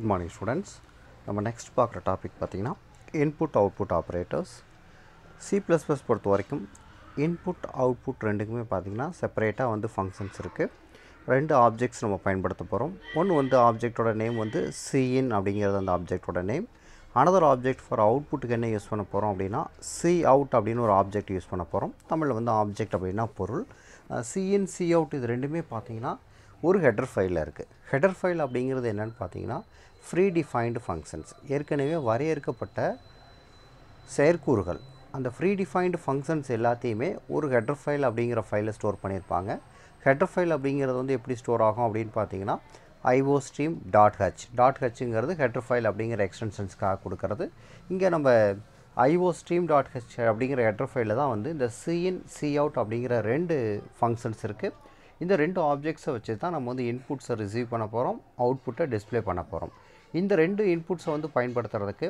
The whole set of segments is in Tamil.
குட் மார்னிங் ஸ்டூடெண்ட்ஸ் நம்ம நெக்ஸ்ட் பார்க்குற டாபிக் பார்த்திங்கன்னா input output operators C plus plus பொறுத்த வரைக்கும் இன்புட் அவுட்புட் ரெண்டுக்குமே பார்த்திங்கன்னா செப்பரேட்டாக வந்து ஃபங்க்ஷன்ஸ் இருக்குது ரெண்டு ஆப்ஜெக்ட்ஸ் நம்ம பயன்படுத்த போகிறோம் ஒன்று வந்து ஆப்ஜெக்டோட நேம் வந்து சிஇன் அப்படிங்கிறது அந்த ஆப்ஜெக்டோட நேம் அனதர் ஆப்ஜெக்ட் ஃபார் அவுட்புட்டுக்கு என்ன யூஸ் பண்ண போகிறோம் அப்படின்னா சி அவுட் அப்படின்னு ஒரு ஆப்ஜெக்ட் யூஸ் பண்ண போகிறோம் தமிழில் வந்து ஆப்ஜெக்ட் அப்படின்னா பொருள் சிஇன் சி அவுட் இது ரெண்டுமே பார்த்திங்கன்னா ஒரு ஹெட்ரு ஃபைலில் இருக்குது ஹெடர் ஃபைல் அப்படிங்கிறது என்னென்னு பார்த்தீங்கன்னா ஃப்ரீ டிஃபைன்டு ஃபங்க்ஷன்ஸ் ஏற்கனவே வரையறுக்கப்பட்ட செயற்கூறுகள் அந்த ஃப்ரீ டிஃபைன்டு ஃபங்க்ஷன்ஸ் எல்லாத்தையுமே ஒரு ஹெட்ரு ஃபைல் அப்படிங்கிற ஃபைலில் ஸ்டோர் பண்ணியிருப்பாங்க ஹெடர் ஃபைல் அப்படிங்கிறது வந்து எப்படி ஸ்டோர் ஆகும் அப்படின்னு பார்த்தீங்கன்னா IO stream dot h dot ஹச்சுங்கிறது ஹெட்ரு ஃபைல் அப்படிங்கிற எக்ஸ்டென்ஷன்ஸ்க்காக கொடுக்கறது இங்கே நம்ம ஐஓ ஸ்ட்ரீம் டாட் ஹச் அப்படிங்கிற ஹெட்ரு ஃபைலில் தான் வந்து இந்த சிஇன் சி அவுட் அப்படிங்கிற ரெண்டு ஃபங்க்ஷன்ஸ் இருக்குது இந்த ரெண்டு ஆப்ஜெக்ட்ஸை வச்சு தான் நம்ம வந்து இன்புட்ஸை ரிசீவ் பண்ண போகிறோம் அவுட்புட்டை டிஸ்பிளே பண்ண போகிறோம் இந்த ரெண்டு இன்புட்ஸை வந்து பயன்படுத்துறதுக்கு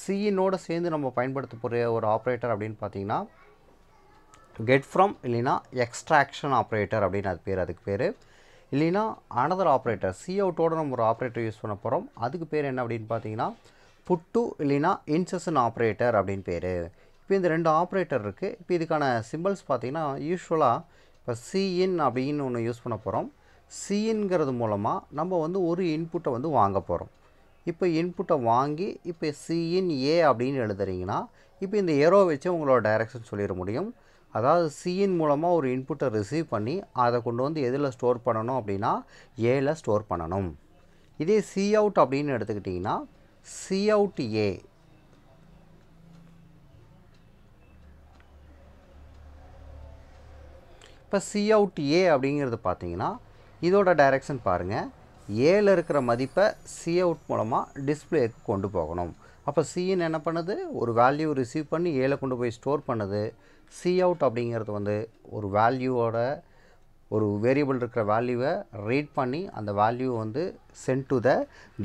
சிஇனோட சேர்ந்து நம்ம பயன்படுத்த போகிற ஒரு ஆப்ரேட்டர் அப்படின்னு பார்த்தீங்கன்னா கெட் ஃப்ரம் இல்லைனா எக்ஸ்ட்ராக்ஷன் ஆப்ரேட்டர் அப்படின்னு அது பேர் அதுக்கு பேர் இல்லைனா அனதர் ஆப்ரேட்டர் சி அவுட்டோட நம்ம ஒரு ஆப்ரேட்டர் யூஸ் பண்ண போகிறோம் அதுக்கு பேர் என்ன அப்படின்னு பார்த்தீங்கன்னா புட்டு இல்லைனா இன்செசன் ஆப்ரேட்டர் அப்படின்னு பேர் இப்போ இந்த ரெண்டு ஆப்ரேட்டர் இருக்குது இப்போ இதுக்கான சிம்பிள்ஸ் பார்த்திங்கன்னா யூஸ்வலாக இப்போ சிஇன் அப்படின்னு ஒன்று யூஸ் பண்ண போகிறோம் சிஇன்கிறது மூலமாக நம்ம வந்து ஒரு இன்புட்டை வந்து வாங்க போகிறோம் இப்போ இன்புட்டை வாங்கி இப்போ சிஇன் ஏ அப்படின்னு எழுதுறீங்கன்னா இப்போ இந்த ஏரோ வச்சு உங்களோட டைரக்ஷன் சொல்லிட முடியும் அதாவது சிஇன் மூலமாக ஒரு இன்புட்டை ரிசீவ் பண்ணி அதை கொண்டு வந்து எதில் ஸ்டோர் பண்ணணும் அப்படின்னா ஏயில் ஸ்டோர் பண்ணணும் இதே சி அவுட் அப்படின்னு எடுத்துக்கிட்டிங்கன்னா சி அவுட் ஏ இப்போ சி அவுட் ஏ அப்படிங்கிறது பார்த்தீங்கன்னா இதோட டைரெக்ஷன் பாருங்கள் ஏல இருக்கிற மதிப்பை சி அவுட் மூலமாக டிஸ்பிளேக்கு கொண்டு போகணும் அப்போ சின்னு என்ன பண்ணுது ஒரு வேல்யூ ரிசீவ் பண்ணி ஏல கொண்டு போய் ஸ்டோர் பண்ணுது சி அவுட் அப்படிங்கிறது வந்து ஒரு வேல்யூவோட ஒரு வேரியபிள் இருக்கிற வேல்யூவை ரீட் பண்ணி அந்த வேல்யூ வந்து சென்ட் டு த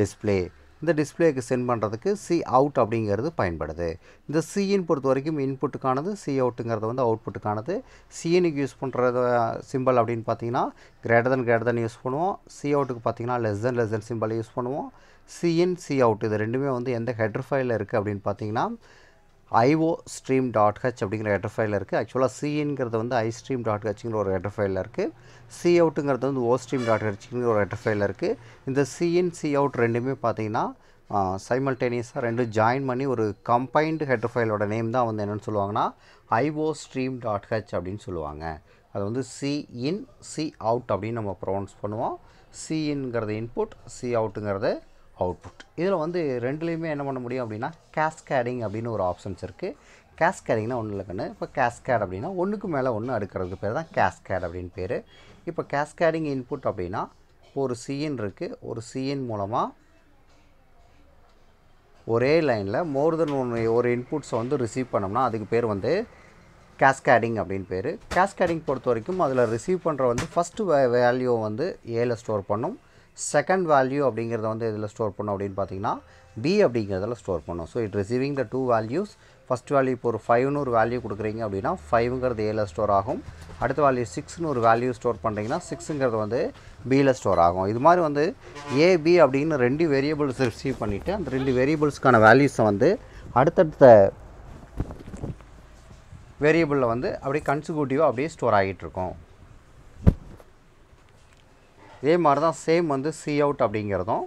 டிஸ்பிளே இந்த டிஸ்பிளேக்கு சென்ட் பண்ணுறதுக்கு சி அவுட் அப்படிங்கிறது பயன்படுது இந்த சியின் பொறுத்த வரைக்கும் இன்புட்டுக்கானது சி அவுட்டுங்கிறது வந்து அவுட்புட்டுக்கானது சிஎனுக்கு யூஸ் பண்ணுறது சிம்பிள் அப்படின்னு பார்த்தீங்கன்னா greater than greater than use பண்ணுவோம் சி அவுட்டுக்கு பார்த்தீங்கன்னா less than less than simple use பண்ணுவோம் சிஇன் சி அவுட் இது ரெண்டுமே வந்து எந்த ஹெட்ரு ஃபைலில் இருக்குது அப்படின்னு பார்த்தீங்கன்னா ஐஓ ஸ்ட்ரீம் டாட் ஹெச் அப்படிங்கிற ஹெட்டர் ஃபைலில் இருக்குது ஆக்சுவலாக சிங்கிறது வந்து ஐ ஸ்ட்ரீம் டாட் ஹெச்ங்கிற ஒரு ஹெட்டர் ஃபைலில் இருக்குது சி அவுட்டுங்கிறது வந்து ஓ ஸ்ட்ரீம் டாட் ஹெச்ங்கிற ஒரு ஹெட்டர் ஃபைலில் இருக்குது இந்த சிஇன் சி அவுட் ரெண்டுமே பார்த்தீங்கன்னா சைமல்டேனியஸாக ரெண்டும் ஜாயின் பண்ணி ஒரு கம்பைன்டு ஹெட்டர் ஃபைலோட நேம் தான் வந்து என்னென்னு சொல்லுவாங்கன்னா ஐஓ ஸ்ட்ரீம் டாட் ஹெச் அப்படின்னு சொல்லுவாங்க அது வந்து சி இன் சி அவுட் அப்படின்னு நம்ம ப்ரொனவுன்ஸ் பண்ணுவோம் சிஇன்கிறது இன்புட் சி அவுட்டுங்கிறது அவுட்புட் இதில் வந்து ரெண்டுலேயுமே என்ன பண்ண முடியும் அப்படின்னா கேஸ்கேடிங் அப்படின்னு ஒரு ஆப்ஷன்ஸ் இருக்குது கேஸ்கேடிங்னா ஒன்றும் இல்லை கண்ணு இப்போ கேஸ்கேட் அப்படின்னா ஒன்றுக்கு மேலே ஒன்று அடுக்கிறதுக்கு பேர் தான் கேஸ்கேட் அப்படின்னு பேர் இப்போ கேஸ்கேடிங் இன்புட் அப்படின்னா ஒரு சிஎன் இருக்குது ஒரு சிஎன் மூலமாக ஒரே லைனில் மோர் தென் ஒன் ஒரு இன்புட்ஸை வந்து ரிசீவ் பண்ணோம்னா அதுக்கு பேர் வந்து கேஸ்கேடிங் அப்படின்னு பேர் கேஸ்கேடிங் பொறுத்த வரைக்கும் அதில் ரிசீவ் பண்ணுற வந்து ஃபஸ்ட்டு வேல்யூவை வந்து ஏல ஸ்டோர் பண்ணும் செகண்ட் வேல்யூ அப்படிங்கிறத வந்து இதில் ஸ்டோர் பண்ணோம் அப்படின்னு பார்த்தீங்கன்னா பி அப்படிங்கிறதில் ஸ்டோர் பண்ணோம் so it receiving the two values first value இப்போ ஒரு ஃபைவ்னு ஒரு வேல்யூ கொடுக்குறீங்க அப்படின்னா ஃபைவ்ங்கிறது ஏல ஸ்டோர் ஆகும் அடுத்த வேல்யூ சிக்ஸ்னு ஒரு வேல்யூ ஸ்டோர் பண்ணுறீங்கன்னா சிக்ஸுங்கிறது வந்து பியில் ஸ்டோர் ஆகும் இது மாதிரி வந்து ஏபி அப்படின்னு ரெண்டு வேரியபிள்ஸ் ரிசீவ் பண்ணிவிட்டு அந்த ரெண்டு வேரியபிள்ஸ்க்கான வேல்யூஸை வந்து அடுத்தடுத்த வேரியபிளில் வந்து அப்படியே கன்சிக்யூட்டிவாக அப்படியே ஸ்டோர் ஆகிட்டு இருக்கும் இதே மாதிரி தான் சேம் வந்து சி அவுட் அப்படிங்கிறதும்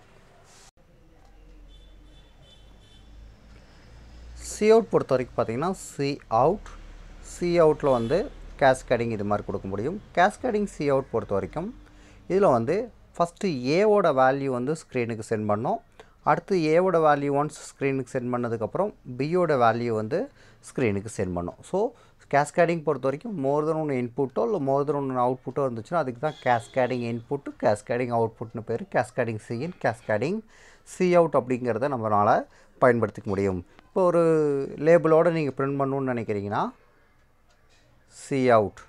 சி அவுட் பொறுத்த வரைக்கும் பார்த்திங்கன்னா சி அவுட் சி அவுட்டில் வந்து கேஸ்கடிங் இது மாதிரி கொடுக்க முடியும் கேஸ்கடிங் சி அவுட் பொறுத்த வரைக்கும் இதில் வந்து ஃபஸ்ட்டு ஏவோட வேல்யூ வந்து ஸ்க்ரீனுக்கு சென்ட் பண்ணோம் அடுத்து ஏவோட வேல்யூ ஒன்ஸ் ஸ்க்ரீனுக்கு சென்ட் பண்ணதுக்கப்புறம் பியோட வேல்யூ வந்து ஸ்க்ரீனுக்கு சென்ட் பண்ணோம் ஸோ கேஸ்கேடிங் பொறுத்த வரைக்கும் மோர் தென் ஒன்று இன்புட்டோ இல்லை மோர் தென் ஒன்று அவுட்புட்டோ இருந்துச்சுன்னா அதுக்கு தான் கேஸ்கேடிங் இன்புட்டு கேஸ்கேடிங் அவுட்புட்னு பேர் cascading cin cascading cout அப்படிங்கிறத நம்மளால் பயன்படுத்திக்க முடியும் இப்போ ஒரு லேபிளோடு நீங்கள் பிரிண்ட் பண்ணணுன்னு நினைக்கிறீங்கன்னா சி அவுட்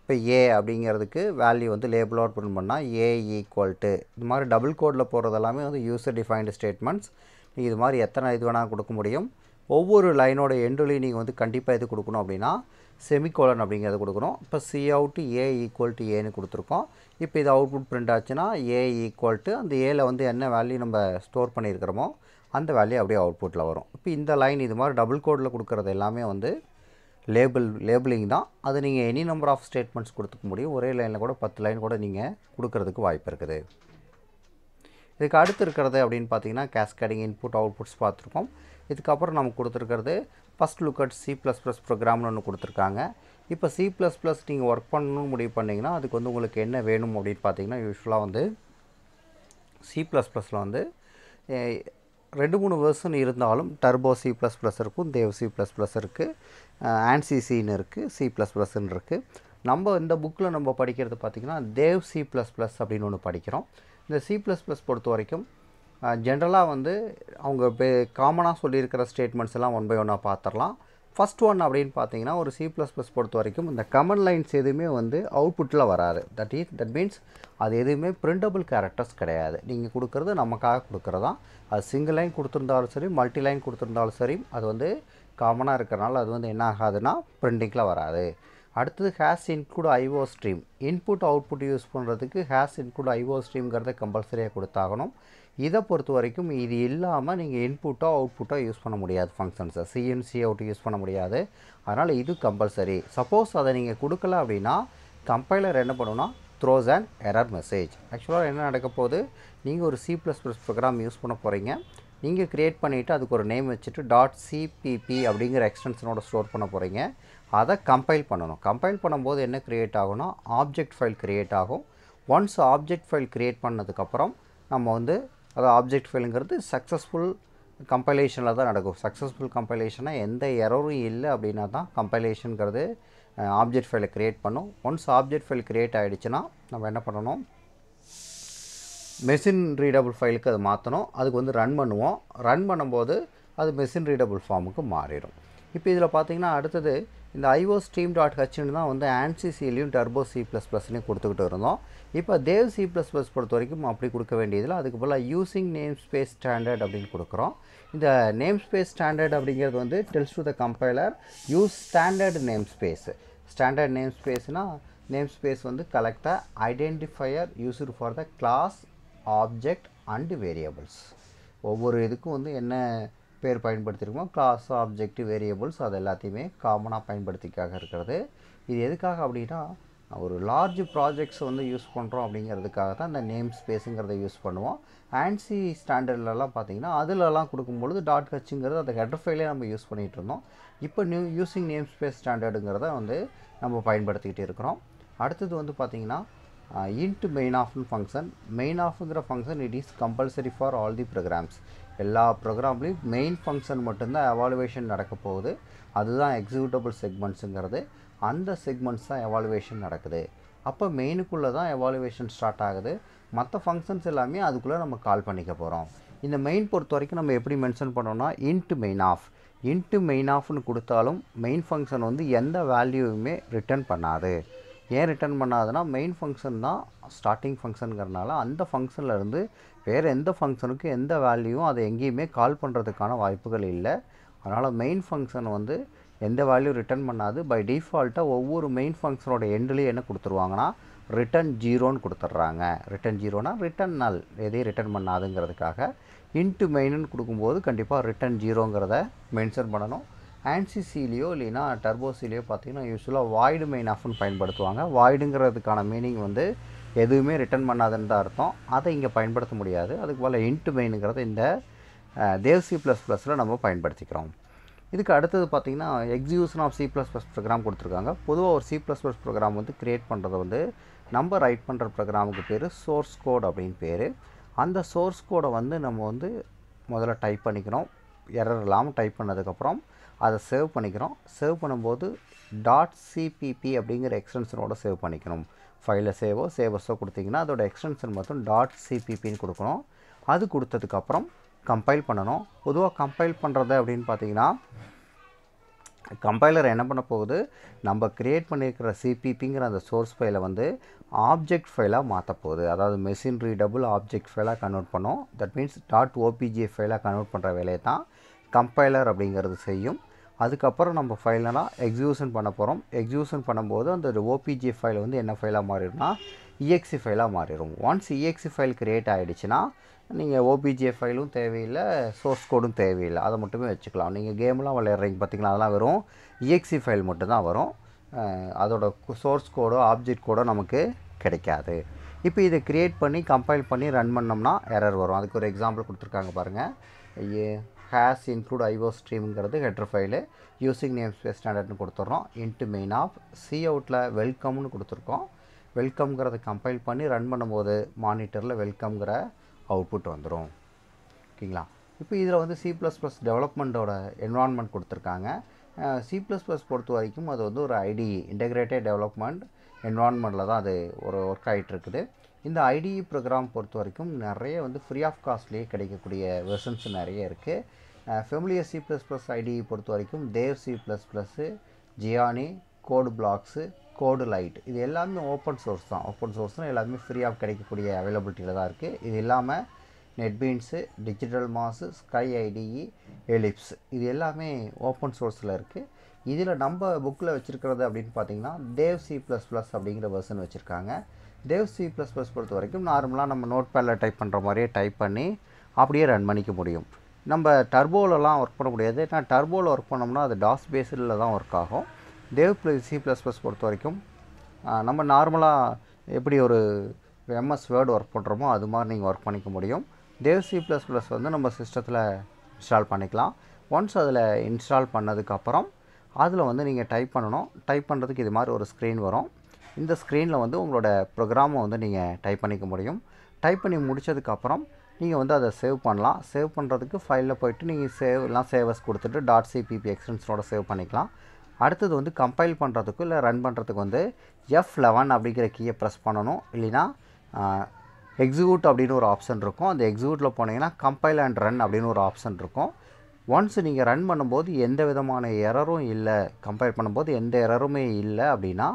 இப்போ ஏ அப்படிங்கிறதுக்கு வேல்யூ வந்து லேபிளோடு பிரிண்ட் பண்ணால் ஏ ஈக்குவல் டு இது மாதிரி டபுள் கோடில் போகிறது எல்லாமே வந்து யூசர் டிஃபைன்டு ஸ்டேட்மெண்ட்ஸ் நீங்கள் இது மாதிரி எத்தனை இது வேணால் கொடுக்க முடியும் ஒவ்வொரு லைனோட எண்டுலையும் நீங்கள் வந்து கண்டிப்பாக எது கொடுக்கணும் அப்படின்னா செமிகோலன் அப்படிங்கிறத கொடுக்குறோம் இப்போ cout a equal to ஏன்னு கொடுத்துருக்கோம் இப்போ இது அவுட்புட் பிரிண்ட் ஆச்சுன்னா ஏ ஈக்குவல் டு அந்த ஏல வந்து என்ன வேல்யூ நம்ம ஸ்டோர் பண்ணியிருக்கிறோமோ அந்த வேல்யூ அப்படியே அவுட்புட்டில் வரும் இப்போ இந்த லைன் இது மாதிரி டபுள் கோடில் கொடுக்குறது எல்லாமே வந்து லேபிள் லேபிளிங் தான் அது நீங்கள் எனி நம்பர் ஆஃப் ஸ்டேட்மெண்ட்ஸ் கொடுத்துக்க முடியும் ஒரே லைனில் கூட பத்து லைன் கூட நீங்கள் கொடுக்கறதுக்கு வாய்ப்பு இருக்குது இதுக்கு அடுத்து இருக்கிறது அப்படின்னு பார்த்தீங்கன்னா கேஸ்கேடிங் இன்புட் அவுட்புட்ஸ் பார்த்துருக்கோம் இதுக்கப்புறம் நமக்கு கொடுத்துருக்கிறது first look at C plus plus ப்ரோக்ராம்னு ஒன்று கொடுத்துருக்காங்க இப்போ சி ப்ளஸ் ப்ளஸ் நீங்கள் ஒர்க் பண்ணணும்னு முடிவு பண்ணிங்கன்னா அதுக்கு வந்து உங்களுக்கு என்ன வேணும் அப்படின்னு பார்த்தீங்கன்னா யூஸ்வலாக வந்து சி ப்ளஸ் ப்ளஸில் வந்து ரெண்டு மூணு வருஷன் இருந்தாலும் டர்போ சி ப்ளஸ் ப்ளஸ் இருக்கும் தேவ் சி ப்ளஸ் ப்ளஸ் இருக்குது ஆன்சிசின்னு இருக்குது சி ப்ளஸ் ப்ளஸ்ன்னு இருக்குது நம்ம இந்த புக்கில் நம்ம படிக்கிறது பார்த்திங்கன்னா தேவ் சி ப்ளஸ் ப்ளஸ் அப்படின்னு ஒன்று படிக்கிறோம் இந்த சி ப்ளஸ் ப்ளஸ் பொறுத்த வரைக்கும் ஜென்ரலாக வந்து அவங்க காமனாக சொல்லியிருக்கிற ஸ்டேட்மெண்ட்ஸ் எல்லாம் ஒன் பை ஒன்னாக பார்த்துடலாம் ஃபஸ்ட் ஒன் அப்படின்னு பார்த்தீங்கன்னா ஒரு சி ப்ளஸ் ப்ளஸ் பொறுத்த வரைக்கும் இந்த கமன் லைன்ஸ் எதுவுமே வந்து அவுட்புட்டில் வராது தட் இஸ் தட் மீன்ஸ் அது எதுவுமே பிரிண்டபிள் கேரக்டர்ஸ் கிடையாது நீங்கள் கொடுக்குறது நமக்காக கொடுக்குறதான் அது சிங்கிள் லைன் கொடுத்துருந்தாலும் சரி மல்டி லைன் கொடுத்துருந்தாலும் சரி அது வந்து காமனாக இருக்கிறனால அது வந்து என்ன ஆகாதுன்னா பிரிண்டிங்கில் வராது அடுத்தது hash include IO stream input output use பண்ணுறதுக்கு ஹேஸ் இன்க்ளூட் ஐஓ ஸ்ட்ரீம்ங்கிறத கம்பல்சரியாக கொடுத்தாகணும் இதை பொறுத்த வரைக்கும் இது இல்லாமல் நீங்கள் இன்புட்டோ அவுட்புட்டோ யூஸ் பண்ண முடியாது ஃபங்க்ஷன்ஸை சிஎன்சி அவுட் யூஸ் பண்ண முடியாது அதனால் இது கம்பல்சரி சப்போஸ் அதை நீங்கள் கொடுக்கல அப்படின்னா கம்பைலர் என்ன பண்ணுன்னா த்ரோஸ் அண்ட் எரர் மெசேஜ் ஆக்சுவலாக என்ன நடக்க போகுது நீங்கள் ஒரு C plus plus program use பண்ண போகிறீங்க நீங்கள் க்ரியேட் பண்ணிவிட்டு அதுக்கு ஒரு நேம் வச்சுட்டு டாட் சிபிபி அப்படிங்கிற எக்ஸ்டென்ஷனோட ஸ்டோர் பண்ண போகிறீங்க அதை கம்பைல் பண்ணணும் கம்பைல் பண்ணும்போது என்ன க்ரியேட் ஆகும்னா ஆப்ஜெக்ட் ஃபைல் க்ரியேட் ஆகும் ஒன்ஸ் ஆப்ஜெக்ட் ஃபைல் க்ரியேட் பண்ணதுக்கப்புறம் நம்ம வந்து அது ஆப்ஜெக்ட் ஃபைலுங்கிறது சக்ஸஸ்ஃபுல் கம்பைலேஷனில் தான் நடக்கும் சக்ஸஸ்ஃபுல் கம்பைலேஷனாக எந்த எரரும் இல்லை அப்படின்னா தான் கம்பைலேஷனுங்கிறது ஆப்ஜெக்ட் ஃபைலை க்ரியேட் பண்ணும் ஒன்ஸ் ஆப்ஜெக்ட் ஃபைல் க்ரியேட் ஆகிடுச்சுன்னா நம்ம என்ன பண்ணணும் மெஷின் ரீடபுள் ஃபைலுக்கு அது மாற்றணும் அதுக்கு வந்து ரன் பண்ணுவோம் ரன் பண்ணும்போது அது மெஷின் ரீடபுள் ஃபார்முக்கு மாறிடும் இப்போ இதில் பார்த்தீங்கன்னா அடுத்தது இந்த ஐஓ ஸ்ட்ரீம் டாட் ஹச்னு தான் வந்து ஆன்சிசிலையும் டர்போ சி ப்ளஸ் ப்ளஸ்லையும் கொடுத்துக்கிட்டு இருந்தோம் இப்போ தேவ் சி ப்ளஸ் ப்ளஸ் பொறுத்த வரைக்கும் அப்படி கொடுக்க வேண்டியதில்லை அதுக்கு பதிலாக யூசிங் நேம் ஸ்பேஸ் ஸ்டாண்டர்ட் அப்படின்னு கொடுக்குறோம் இந்த நேம் ஸ்பேஸ் ஸ்டாண்டர்ட் அப்படிங்கிறது வந்து tells to the compiler use standard name space standard name ஸ்பேஸ்னால் நேம் ஸ்பேஸ் வந்து collect the identifier used for the class object and variables ஒவ்வொரு இதுக்கும் வந்து என்ன பேர் பயன்படுத்தியிருக்கோம் கிளாஸ் ஆப்ஜெக்ட் வேரியபிள்ஸ் அது எல்லாத்தையுமே காமனாக பயன்படுத்திக்காக இருக்கிறது இது எதுக்காக அப்படின்னா ஒரு லார்ஜ் ப்ராஜெக்ட்ஸ் வந்து யூஸ் பண்ணுறோம் அப்படிங்கிறதுக்காக தான் இந்த நேம் ஸ்பேஸுங்கிறத யூஸ் பண்ணுவோம் ஆன்சி ஸ்டாண்டர்ட்லலாம் பார்த்தீங்கன்னா அதிலலாம் கொடுக்கும்பொழுது டாட் கட்சிங்கிறது அந்த ஹெட்டர் ஃபைலே நம்ம யூஸ் பண்ணிகிட்டு இருந்தோம் இப்போ நியூ யூஸிங் நேம் ஸ்பேஸ் ஸ்டாண்டர்டுங்கிறத வந்து நம்ம பயன்படுத்திக்கிட்டு இருக்கிறோம் அடுத்தது வந்து பார்த்திங்கன்னா இன்ட் மெயின் ஆஃப்னு ஃபங்க்ஷன் மெயின் ஆஃப்ங்கிற function it is compulsory for all the programs எல்லா ப்ரோக்ராம்லேயும் மெயின் ஃபங்க்ஷன் மட்டும்தான் எவாலுவேஷன் நடக்க போகுது அதுதான் எக்ஸிக்யூட்டபிள் செக்மெண்ட்ஸுங்கிறது அந்த செக்மெண்ட்ஸ் தான் எவாலுவேஷன் நடக்குது அப்போ மெயினுக்குள்ளே தான் எவாலுவேஷன் ஸ்டார்ட் ஆகுது மற்ற ஃபங்க்ஷன்ஸ் எல்லாமே அதுக்குள்ளே நம்ம கால் பண்ணிக்க போகிறோம் இந்த மெயின் பொறுத்த வரைக்கும் நம்ம எப்படி மென்ஷன் பண்ணோம்னா int main of int main ஆஃப்னு கொடுத்தாலும் மெயின் ஃபங்க்ஷன் வந்து எந்த வேல்யூவுமே ரிட்டர்ன் பண்ணாது ஏன் ரிட்டர்ன் பண்ணாதுன்னா மெயின் ஃபங்க்ஷன் தான் ஸ்டார்டிங் ஃபங்க்ஷனுங்கிறனால அந்த ஃபங்க்ஷன்லேருந்து வேறு எந்த ஃபங்க்ஷனுக்கும் எந்த வேல்யூவும் அதை எங்கேயுமே கால் பண்ணுறதுக்கான வாய்ப்புகள் இல்லை அதனால் மெயின் ஃபங்க்ஷன் வந்து எந்த வேல்யூ ரிட்டர்ன் பண்ணாது பை டிஃபால்ட்டாக ஒவ்வொரு மெயின் ஃபங்க்ஷனோட எண்ட்லேயும் என்ன கொடுத்துருவாங்கன்னா ரிட்டன் ஜீரோன்னு கொடுத்துட்றாங்க ரிட்டன் ஜீரோனா ரிட்டன் நல் எதையும் ரிட்டன் பண்ணாதுங்கிறதுக்காக இன்ட்டு மெயின்னு கொடுக்கும்போது கண்டிப்பாக ரிட்டன் ஜீரோங்கிறத மென்ஷன் பண்ணணும் ஆன்சிசிலேயோ இல்லைன்னா டர்போசிலேயோ பார்த்தீங்கன்னா யூஸ்வலாக வாய்டு மெயின் ஆஃப்னு பயன்படுத்துவாங்க வாய்டுங்கிறதுக்கான மீனிங் வந்து எதுவுமே ரிட்டன் பண்ணாதுன்னு தான் அர்த்தம் அதை இங்கே பயன்படுத்த முடியாது அதுக்கு போல் இன்ட்டு மெயினுங்கிறத இந்த தேவ்சி ப்ளஸ் ப்ளஸில் நம்ம பயன்படுத்திக்கிறோம் இதுக்கு அடுத்தது பார்த்திங்கன்னா execution of C plus plus program கொடுத்துருக்காங்க பொதுவாக ஒரு சி ப்ளஸ் ப்ளஸ் ப்ரோக்ராம் வந்து க்ரியேட் பண்ணுறது வந்து நம்ம ரைட் பண்ணுற ப்ரோக்ராமுக்கு பேர் சோர்ஸ் கோட் அப்படின்னு பேர் அந்த சோர்ஸ் கோடை வந்து நம்ம வந்து முதல்ல டைப் பண்ணிக்கிறோம் எரர் இல்லாமல் டைப் பண்ணதுக்கப்புறம் அதை சேவ் பண்ணிக்கிறோம் சேவ் பண்ணும்போது டாட் சிபிபி அப்படிங்கிற எக்ஸ்டென்ஷனோட சேவ் பண்ணிக்கணும் ஃபைலை சேவோ சேவஸோ கொடுத்திங்கன்னா அதோட எக்ஸ்டென்ஷன் மட்டும் டாட் சிபிபின்னு கொடுக்கணும் அது கொடுத்ததுக்கப்புறம் கம்பைல் பண்ணணும் பொதுவாக கம்பைல் பண்ணுறது அப்படின்னு பார்த்தீங்கன்னா கம்பைலர் என்ன பண்ண போகுது நம்ம க்ரியேட் பண்ணியிருக்கிற சிபிபிங்கிற அந்த சோர்ஸ் ஃபைலை வந்து ஆப்ஜெக்ட் ஃபைலாக மாற்ற போகுது அதாவது மெஷின் ரீடபுள் ஆப்ஜெக்ட் ஃபைலாக கன்வெர்ட் பண்ணோம் தட் மீன்ஸ் டாட் ஓபிஜி ஃபைலாக கன்வெர்ட் பண்ணுற வேலையை தான் கம்பைலர் அப்படிங்கிறது செய்யும் அதுக்கப்புறம் நம்ம ஃபைலனா எக்ஸிக்யூஷன் பண்ண போகிறோம் எக்ஸிக்யூஷன் பண்ணும்போது அந்த ஓபிஜி ஃபைல் வந்து என்ன ஃபைலாக மாறிடும்னா இஎக்ஸி e ஃபைலாக மாறிடும் ஒன்ஸ் இஎக்ஸி e ஃபைல் க்ரியேட் ஆகிடுச்சுன்னா நீங்கள் ஓபிஜி ஃபைலும் தேவையில்லை சோர்ஸ் கோடும் தேவையில்லை அதை மட்டுமே வச்சுக்கலாம் நீங்கள் கேம்லாம் விளையாடுறீங்க பார்த்திங்களா அதெல்லாம் வெறும் இஎக்சி e ஃபைல் மட்டும்தான் வரும் அதோட சோர்ஸ் கோடோ ஆப்ஜெக்ட் கோடோ நமக்கு கிடைக்காது இப்போ இதை க்ரியேட் பண்ணி கம்பைல் பண்ணி ரன் பண்ணோம்னா எரர் வரும் அதுக்கு ஒரு எக்ஸாம்பிள் கொடுத்துருக்காங்க பாருங்கள் ஐயே ஹேஸ் இன்க்ளூட் ஐஓ ஸ்ட்ரீம்ங்கிறது header file using name space ஸ்டாண்டர்ட்னு கொடுத்துட்றோம் இன்ட்டு மெயின் ஆஃப் சி அவுட்டில் வெல்கம்னு கொடுத்துருக்கோம் வெல்கம்ங்கிறத கம்பைல் பண்ணி ரன் பண்ணும்போது மானிட்டரில் வெல்கம்ங்கிற அவுட்புட் வந்துடும் ஓகேங்களா இப்போ இதில் வந்து சி ப்ளஸ் ப்ளஸ் டெவலப்மெண்ட்டோட என்வான்மெண்ட் கொடுத்துருக்காங்க சி ப்ளஸ் ப்ளஸ் பொறுத்த வரைக்கும் அது வந்து ஒரு ஐடி integrated டெவலப்மெண்ட் என்வான்மெண்ட்டில் தான் அது ஒரு ஒர்க் ஆகிட்டு இந்த ஐடிஇ ப்ரோக்ராம் பொறுத்த வரைக்கும் நிறைய வந்து ஃப்ரீ ஆஃப் காஸ்ட்லேயே கிடைக்கக்கூடிய வெர்ஷன்ஸ் நிறைய இருக்குது familiar C plus plus IDE பொறுத்த வரைக்கும் Dev C plus plus Geany Code Blocks CodeLite இது எல்லாமே ஓப்பன் சோர்ஸ் தான் ஓப்பன் சோர்ஸ்னால் எல்லாமே ஃப்ரீயாக கிடைக்கக்கூடிய அவைலபிலிட்டியில் தான் இருக்குது இது இல்லாமல் NetBeans Digital Mars Sky IDE Eclipse இது எல்லாமே ஓப்பன் சோர்ஸில் இருக்குது இதில் நம்ம புக்கில் வச்சுருக்கிறது அப்படின்னு பார்த்திங்கன்னா தேவ் சி ப்ளஸ் ப்ளஸ் அப்படிங்கிற வெர்ஷன் வச்சுருக்காங்க தேவ் சி ப்ளஸ் ப்ளஸ் பொறுத்த வரைக்கும் நார்மலாக நம்ம நோட் பேடில் டைப் பண்ணுற மாதிரியே டைப் பண்ணி அப்படியே ரன் பண்ணிக்க முடியும் நம்ம டர்போலெலாம் ஒர்க் பண்ண முடியாது ஏன்னா டர்போவில் ஒர்க் பண்ணோம்னா அது டாஸ் பேஸில் தான் ஒர்க் ஆகும் Dev plus C plus plus பொறுத்த வரைக்கும் நம்ம நார்மலாக எப்படி ஒரு எம்எஸ் வேர்டு ஒர்க் பண்ணுறோமோ அது மாதிரி நீங்கள் ஒர்க் பண்ணிக்க முடியும் தேவ் சி ப்ளஸ் ப்ளஸ் வந்து நம்ம சிஸ்டத்தில் இன்ஸ்டால் பண்ணிக்கலாம் ஒன்ஸ் அதில் இன்ஸ்டால் பண்ணதுக்கப்புறம் அதில் வந்து நீங்கள் டைப் பண்ணணும் டைப் பண்ணுறதுக்கு இது மாதிரி ஒரு ஸ்க்ரீன் வரும் இந்த ஸ்க்ரீனில் வந்து உங்களோட ப்ரோக்ராமை வந்து நீங்கள் டைப் பண்ணிக்க முடியும் டைப் பண்ணி முடித்ததுக்கப்புறம் நீங்கள் வந்து அதை சேவ் பண்ணலாம் சேவ் பண்ணுறதுக்கு ஃபைலில் போயிட்டு நீங்கள் சேவ்லாம் சேவஸ் கொடுத்துட்டு டாட் சிபிபி எக்ஸ்டென்ஷனோட சேவ் பண்ணிக்கலாம் அடுத்தது வந்து கம்பைல் பண்ணுறதுக்கு இல்லை ரன் பண்ணுறதுக்கு வந்து எஃப் லெவன் அப்படிங்கிற கீயை ப்ரெஸ் பண்ணணும் இல்லைனா எக்ஸிக்யூட் அப்படின்னு ஒரு ஆப்ஷன் இருக்கும் அந்த எக்ஸிக்யூட்டில் போனீங்கன்னா கம்பைல் அண்ட் ரன் அப்படின்னு ஒரு ஆப்ஷன் இருக்கும் ஒன்ஸ் நீங்கள் ரன் பண்ணும்போது எந்த விதமான எரரும் இல்லை கம்பேர் பண்ணும்போது எந்த எரருமே இல்லை அப்படின்னா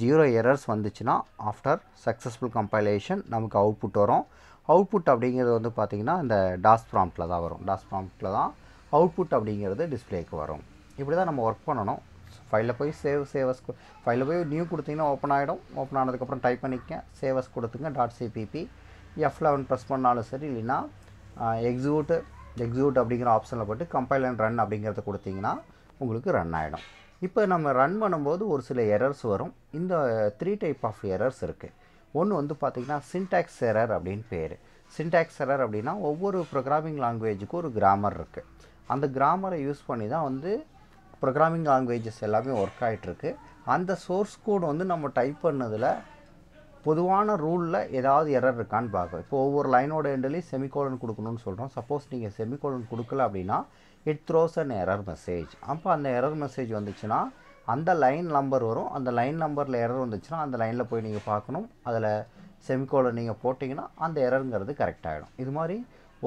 ஜீரோ எரர்ஸ் வந்துச்சுன்னா ஆஃப்டர் சக்ஸஸ்ஃபுல் கம்பைலேஷன் நமக்கு அவுட்புட் வரும் அவுட்புட் அப்படிங்கிறது வந்து பார்த்திங்கன்னா இந்த டாஸ் ப்ராம்ப்டில் தான் வரும் டாஸ் ப்ராம்ப்டில் தான் அவுட்புட் அப்படிங்கிறது டிஸ்பிளேக்கு வரும் இப்படி தான் நம்ம ஒர்க் பண்ணணும் ஃபைலில் போய் சேவ் சேவஸ் ஃபைலில் போய் நியூ கொடுத்தீங்கன்னா ஓப்பன் ஆகிடும் ஓப்பன் ஆனதுக்கப்புறம் டைப் பண்ணிக்க சேவஸ் கொடுத்துங்க dot CPP F eleven press பண்ணாலும் சரி இல்லைன்னா எக்ஸூட்டு எக்ஸூட் அப்படிங்கிற ஆப்ஷனில் போட்டு கம்பைல் அண்ட் ரன் அப்படிங்கிறத கொடுத்தீங்கன்னா உங்களுக்கு ரன் ஆகிடும் இப்போ நம்ம ரன் பண்ணும்போது ஒரு சில எரர்ஸ் வரும் இந்த த்ரீ டைப் ஆஃப் எரர்ஸ் இருக்குது ஒன்று வந்து பார்த்திங்கன்னா சின்டாக்ஸ் எரர் அப்படின்னு பேர் சின்டாக்ஸ் எரர் அப்படின்னா ஒவ்வொரு ப்ரோக்ராமிங் லாங்குவேஜுக்கும் ஒரு கிராமர் இருக்குது அந்த கிராமரை யூஸ் பண்ணி தான் வந்து ப்ரோக்ராமிங் லாங்குவேஜஸ் எல்லாமே ஒர்க் ஆகிட்டுருக்கு அந்த சோர்ஸ் கோடு வந்து நம்ம டைப் பண்ணதில் பொதுவான ரூலில் ஏதாவது எரர் இருக்கான்னு பார்க்கணும் இப்போ ஒவ்வொரு லைனோட எண்ட்லேயும் செமிகோலன் கொடுக்கணும்னு சொல்கிறோம் சப்போஸ் நீங்கள் செமிகோலன் கொடுக்கல அப்படின்னா it throws an error message அப்போ அந்த எரர் மெசேஜ் வந்துச்சுன்னா அந்த லைன் நம்பர் வரும் அந்த லைன் நம்பரில் எரர் வந்துச்சுன்னா அந்த லைனில் போய் நீங்கள் பார்க்கணும் அதில் செமிகோலன் நீங்கள் போட்டிங்கன்னா அந்த எரருங்கிறது கரெக்ட் ஆகிடும் இது மாதிரி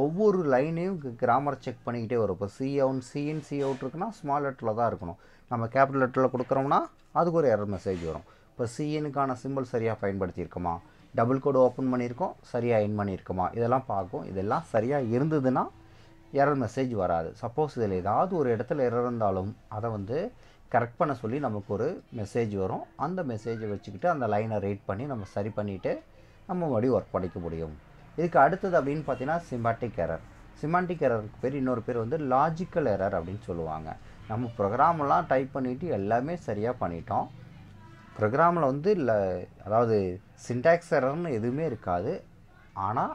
ஒவ்வொரு லைனையும் கிராமர் செக் பண்ணிக்கிட்டே வரும் இப்போ சி அவுன் சிஇன் சி அவுட் இருக்குன்னா ஸ்மால் லெட்டரில் தான் இருக்கணும் நம்ம கேபிட்டல் லெட்டரில் கொடுக்குறோம்னா அதுக்கு ஒரு எரர் மெசேஜ் வரும் இப்போ சிஎனுக்கான சிம்பிள் சரியாக பயன்படுத்தியிருக்குமா டபுள் கோடு ஓப்பன் பண்ணியிருக்கோம் சரியாக என் பண்ணியிருக்குமா இதெல்லாம் பார்க்கும் இதெல்லாம் சரியாக இருந்ததுன்னா எரர் மெசேஜ் வராது சப்போஸ் இதில் ஏதாவது ஒரு இடத்துல எரர் இருந்தாலும் அதை வந்து கரெக்ட் பண்ண சொல்லி நமக்கு ஒரு மெசேஜ் வரும் அந்த மெசேஜை வச்சுக்கிட்டு அந்த லைனை ரீட் பண்ணி நம்ம சரி பண்ணிவிட்டு நம்ம மறுபடியும் ஒர்க் பண்ணிக்க முடியும் இதுக்கு அடுத்தது அப்படின்னு பார்த்தீங்கன்னா சிம்பாட்டிக் எரர் சிமாண்டிக் எரருக்கு பேர் இன்னொரு பேர் வந்து லாஜிக்கல் எரர் அப்படின்னு சொல்லுவாங்க நம்ம ப்ரோக்ராமெல்லாம் டைப் பண்ணிவிட்டு எல்லாமே சரியாக பண்ணிட்டோம் ப்ரோக்ராமில் வந்து இல்லை அதாவது சின்டாக்ஸ் எரர்னு எதுவுமே இருக்காது ஆனால்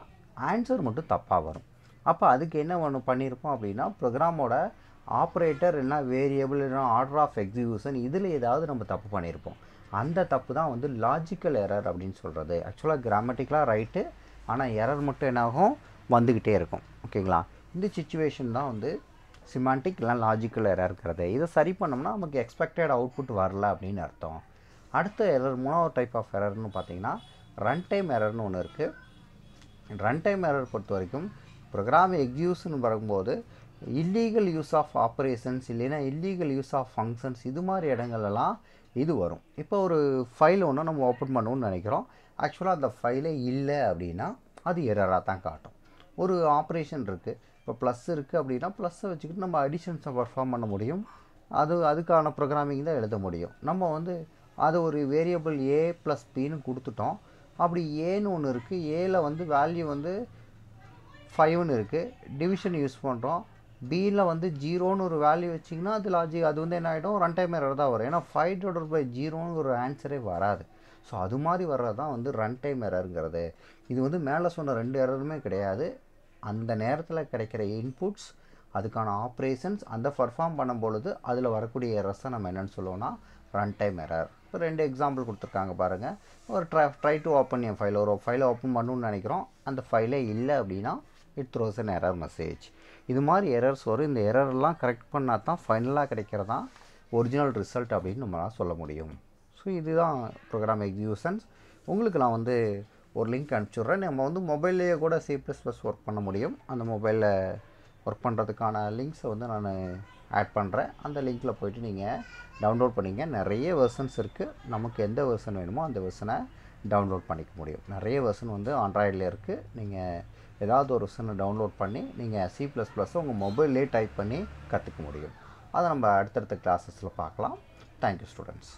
ஆன்சர் மட்டும் தப்பாக வரும் அப்போ அதுக்கு என்ன ஒன்று பண்ணியிருக்கோம் அப்படின்னா ப்ரோக்ராமோட ஆப்ரேட்டர் என்ன வேரியபிள் இல்லைனா ஆர்டர் ஆஃப் எக்ஸிக்யூஷன் இதில் ஏதாவது நம்ம தப்பு பண்ணியிருப்போம் அந்த தப்பு தான் வந்து லாஜிக்கல் எரர் அப்படின்னு சொல்கிறது ஆக்சுவலாக கிராமட்டிக்கலாக ரைட்டு ஆனால் எரர் மட்டும் என்னாகும் வந்துக்கிட்டே இருக்கும் ஓகேங்களா இந்த சுச்சுவேஷன் தான் வந்து சிமான்டிக் இல்லை லாஜிக்கல் எரர் இருக்கிறது இதை சரி பண்ணோம்னா நமக்கு எக்ஸ்பெக்டட் அவுட்புட் வரல அப்படின்னு அர்த்தம் அடுத்த எரர் மூணாவது டைப் ஆஃப் எரர்னு பார்த்தீங்கன்னா ரன் டைம் எரர்னு ஒன்று இருக்குது ரன் டைம் எரர் பொறுத்த வரைக்கும் ப்ரோக்ராம் எக்யூஸ்னு வரும்போது இல்லீகல் யூஸ் ஆஃப் ஆப்ரேஷன்ஸ் இல்லைன்னா இல்லீகல் யூஸ் ஆஃப் ஃபங்க்ஷன்ஸ் இது மாதிரி இடங்கள்லாம் இது வரும் இப்போ ஒரு ஃபைல் ஒன்று நம்ம ஓப்பன் பண்ணணும்னு நினைக்கிறோம் ஆக்சுவலாக அந்த ஃபைலே இல்லை அப்படின்னா அது எரராக தான் காட்டும் ஒரு ஆப்ரேஷன் இருக்குது இப்போ ப்ளஸ் இருக்குது அப்படின்னா ப்ளஸ்ஸை வச்சுக்கிட்டு நம்ம அடிஷன்ஸை பர்ஃபார்ம் பண்ண முடியும் அது அதுக்கான ப்ரோக்ராமிங் தான் எழுத முடியும் நம்ம வந்து அது ஒரு வேரியபிள் ஏ ப்ளஸ் பின்னு கொடுத்துட்டோம் அப்படி ஏன்னு ஒன்று இருக்குது ஏல வந்து வேல்யூ வந்து ஃபைவ்னு இருக்குது டிவிஷன் யூஸ் பண்ணுறோம் பியில் வந்து ஜீரோன்னு ஒரு வேல்யூ வச்சிங்கன்னா அது லாஜிக் அது வந்து என்ன ஆகிடும் ரன் டைம் எரர் தான் வரும் ஏன்னா ஃபைவ் டோடர் பை ஜீரோன்னு ஒரு ஆன்சரே வராது ஸோ அது மாதிரி வர்றது தான் வந்து ரன் டைம் எரருங்கிறது இது வந்து மேலே சொன்ன ரெண்டு எரருமே கிடையாது அந்த நேரத்தில் கிடைக்கிற இன்புட்ஸ் அதுக்கான ஆப்ரேஷன்ஸ் அந்த பர்ஃபார்ம் பண்ணும் பொழுது அதில் வரக்கூடிய எரர்ஸை நம்ம என்னென்னு சொல்லுவோம்னா ரன் டைம் எரர் ரெண்டு எக்ஸாம்பிள் கொடுத்துருக்காங்க பாருங்கள் ஒரு try try to open an file ஒரு ஃபைலை ஓப்பன் பண்ணணும்னு நினைக்கிறோம் அந்த ஃபைலே இல்லை அப்படின்னா it throws an error message இது மாதிரி எரர்ஸ் வரும் இந்த எரர்லாம் கரெக்ட் பண்ணால் தான் ஃபைனலாக கிடைக்கிறதா ஒரிஜினல் ரிசல்ட் அப்படின்னு நம்மளால் சொல்ல முடியும் ஸோ இதுதான் ப்ரோக்ராம் எக்ஸியூஷன்ஸ் உங்களுக்கு நான் வந்து ஒரு லிங்க் அனுப்பிச்சுட்றேன் நம்ம வந்து மொபைல்லேயே கூட சி ப்ளஸ் ப்ளஸ் ஒர்க் பண்ண முடியும் அந்த மொபைலில் ஒர்க் பண்ணுறதுக்கான லிங்க்ஸை வந்து நான் ஆட் பண்ணுறேன் அந்த லிங்க்கில் போய்ட்டு நீங்கள் டவுன்லோட் பண்ணிங்க நிறைய வெர்ஷன்ஸ் இருக்குது நமக்கு எந்த வெர்ஷன் வேணுமோ அந்த வெர்ஷனை டவுன்லோட் பண்ணிக்க முடியும் நிறைய வெர்ஷன் வந்து ஆண்ட்ராய்டில் இருக்குது நீங்கள் ஏதாவது ஒரு வெர்ஷனை டவுன்லோட் பண்ணி நீங்கள் சி ப்ளஸ் ப்ளஸ் உங்கள் மொபைல்லே டைப் பண்ணி கற்றுக்க முடியும் அதை நம்ம அடுத்தடுத்த கிளாஸஸில் பார்க்கலாம் தேங்க்யூ ஸ்டூடெண்ட்ஸ்